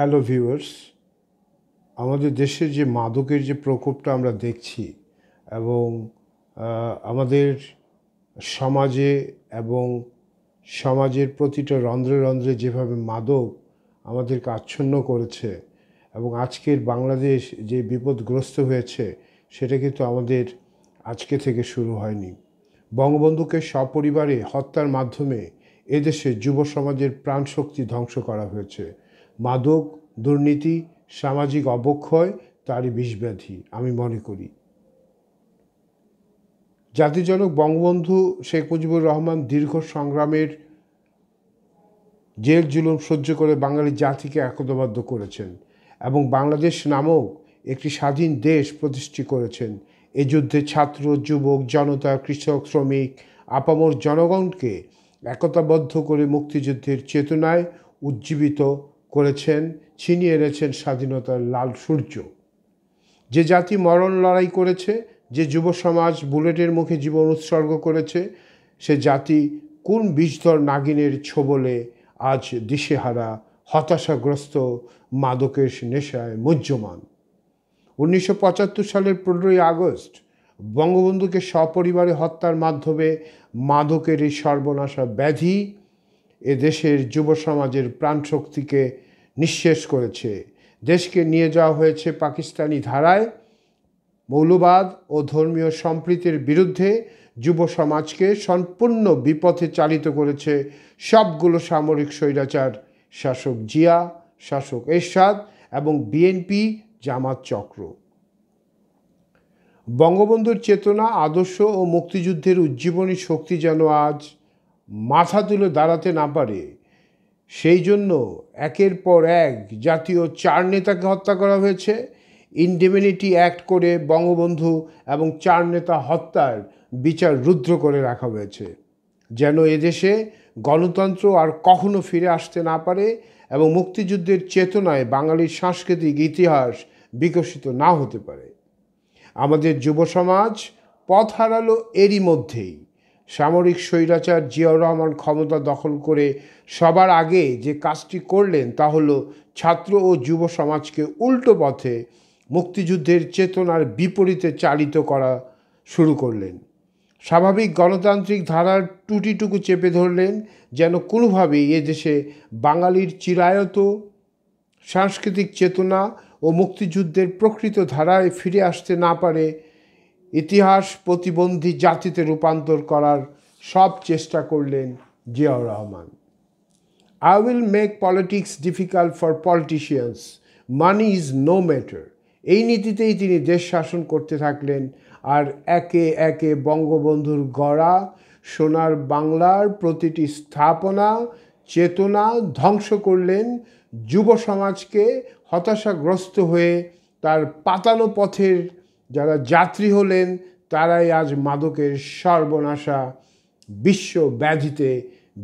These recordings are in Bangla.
হ্যালো ভিউয়ার্স আমাদের দেশের যে মাদকের যে প্রকোপটা আমরা দেখছি এবং আমাদের সমাজে এবং সমাজের প্রতিটা রন্ধ্রে রন্ধ্রে যেভাবে মাদক আমাদেরকে আচ্ছন্ন করেছে এবং আজকের বাংলাদেশ যে বিপদগ্রস্ত হয়েছে সেটা কিন্তু আমাদের আজকে থেকে শুরু হয়নি বঙ্গবন্ধুকে সপরিবারে হত্যার মাধ্যমে এদেশে যুব সমাজের প্রাণশক্তি ধ্বংস করা হয়েছে মাদক দুর্নীতি সামাজিক অবক্ষয় তারই বিষব্যাধি আমি মনে করি জাতিজনক বঙ্গবন্ধু শেখ মুজিবুর রহমান দীর্ঘ সংগ্রামের জেল জুলুম সহ্য করে বাঙালি জাতিকে একতাবদ্ধ করেছেন এবং বাংলাদেশ নামক একটি স্বাধীন দেশ প্রতিষ্ঠি করেছেন এ যুদ্ধে ছাত্র যুবক জনতা কৃষক শ্রমিক আপামর জনগণকে একতাবদ্ধ করে মুক্তিযুদ্ধের চেতনায় উজ্জীবিত করেছেন ছিনিয়ে এনেছেন স্বাধীনতার লাল সূর্য যে জাতি মরণ লড়াই করেছে যে যুব সমাজ বুলেটের মুখে জীবন উৎসর্গ করেছে সে জাতি কোন বিষধর নাগিনের ছোবলে আজ দিশেহারা হতাশাগ্রস্ত মাদকের নেশায় মজ্জমান উনিশশো সালের পনেরোই আগস্ট বঙ্গবন্ধুকে সপরিবারে হত্যার মাধ্যমে মাদকের এই সর্বনাশা ব্যাধি এ দেশের যুব সমাজের প্রাণশক্তিকে নিঃশেষ করেছে দেশকে নিয়ে যাওয়া হয়েছে পাকিস্তানি ধারায় মৌলবাদ ও ধর্মীয় সম্প্রীতির বিরুদ্ধে যুব সমাজকে সম্পূর্ণ বিপথে চালিত করেছে সবগুলো সামরিক স্বৈরাচার শাসক জিয়া শাসক এরশাদ এবং বিএনপি জামাত চক্র বঙ্গবন্ধুর চেতনা আদর্শ ও মুক্তিযুদ্ধের উজ্জীবনী শক্তি যেন আজ মাথা তুলে দাঁড়াতে না পারে সেই জন্য একের পর এক জাতীয় চার নেতাকে হত্যা করা হয়েছে ইনডিমিনিটি অ্যাক্ট করে বঙ্গবন্ধু এবং চার নেতা হত্যার বিচার রুদ্র করে রাখা হয়েছে যেন এদেশে গণতন্ত্র আর কখনো ফিরে আসতে না পারে এবং মুক্তিযুদ্ধের চেতনায় বাঙালির সাংস্কৃতিক ইতিহাস বিকশিত না হতে পারে আমাদের যুব সমাজ পথ হারালো এরই মধ্যেই সামরিক স্বৈরাচার জিয়াউর রহমান ক্ষমতা দখল করে সবার আগে যে কাজটি করলেন তা হলো ছাত্র ও যুব সমাজকে উল্টো পথে মুক্তিযুদ্ধের চেতনার বিপরীতে চালিত করা শুরু করলেন স্বাভাবিক গণতান্ত্রিক ধারার টুটিটুকু চেপে ধরলেন যেন কোনোভাবেই এ দেশে বাঙালির চিরায়ত সাংস্কৃতিক চেতনা ও মুক্তিযুদ্ধের প্রকৃত ধারায় ফিরে আসতে না পারে ইতিহাস প্রতিবন্ধী জাতিতে রূপান্তর করার সব চেষ্টা করলেন Ziaur Rahman I will make politics difficult for politicians money is no matter এই নীতিতেই তিনি দেশ শাসন করতে থাকলেন আর একে একে বঙ্গবন্ধুর গড়া সোনার বাংলার প্রতিটি স্থাপনা চেতনা ধ্বংস করলেন যুব সমাজকে হতাশাগ্রস্ত হয়ে তার পাতানো পথের যারা যাত্রী হলেন তারাই আজ মাদকের সর্বনাশা বিশ্ব ব্যাধিতে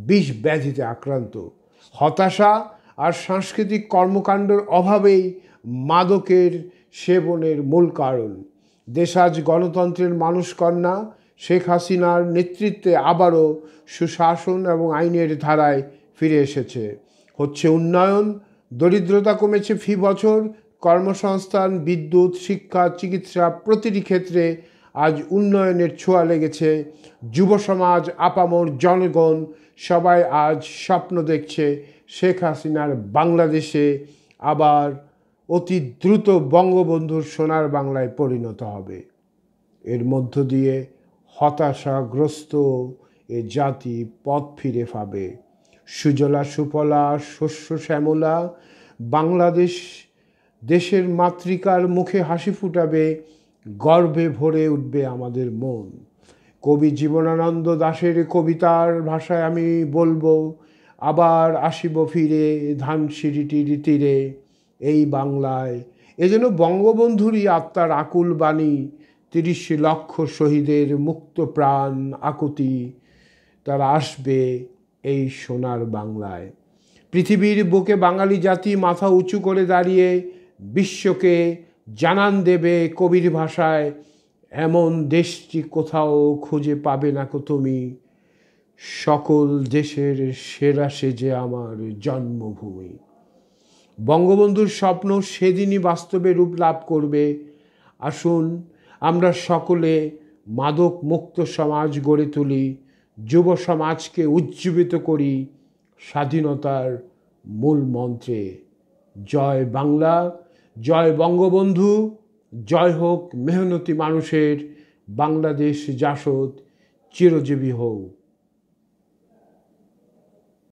বিষ ব্যাধিতে আক্রান্ত হতাশা আর সাংস্কৃতিক কর্মকাণ্ডের অভাবেই মাদকের সেবনের মূল কারণ দেশ আজ গণতন্ত্রের মানুষকন্যা শেখ হাসিনার নেতৃত্বে আবারও সুশাসন এবং আইনের ধারায় ফিরে এসেছে হচ্ছে উন্নয়ন দরিদ্রতা কমেছে ফি বছর কর্মসংস্থান বিদ্যুৎ শিক্ষা চিকিৎসা প্রতিটি ক্ষেত্রে আজ উন্নয়নের ছোঁয়া লেগেছে যুব সমাজ আপামর জনগণ সবাই আজ স্বপ্ন দেখছে শেখ হাসিনার বাংলাদেশে আবার অতি দ্রুত বঙ্গবন্ধুর সোনার বাংলায় পরিণত হবে এর মধ্য দিয়ে হতাশাগ্রস্ত এ জাতি পথ ফিরে পাবে সুজলা সুফলা শস্য শ্যামলা বাংলাদেশ দেশের মাতৃকার মুখে হাসি ফুটাবে গর্বে ভরে উঠবে আমাদের মন কবি জীবনানন্দ দাশের কবিতার ভাষায় আমি বলবো আবার আসিব ফিরে সিঁড়িটির তীরে এই বাংলায় এ যেন বঙ্গবন্ধুরই আত্মার আকুল বাণী তিরিশ লক্ষ শহীদের মুক্ত প্রাণ আকুতি তারা আসবে এই সোনার বাংলায় পৃথিবীর বুকে বাঙালি জাতি মাথা উঁচু করে দাঁড়িয়ে বিশ্বকে জানান দেবে কবির ভাষায় এমন দেশটি কোথাও খুঁজে পাবে না কো তুমি সকল দেশের সেরা সেজে আমার জন্মভূমি বঙ্গবন্ধুর স্বপ্ন সেদিনই বাস্তবে রূপ লাভ করবে আসুন আমরা সকলে মাদক মুক্ত সমাজ গড়ে তুলি যুব সমাজকে উজ্জীবিত করি স্বাধীনতার মূল মন্ত্রে জয় বাংলা জয় বঙ্গবন্ধু জয় হোক মেহনতি মানুষের বাংলাদেশ জাসদ চিরজীবী হোক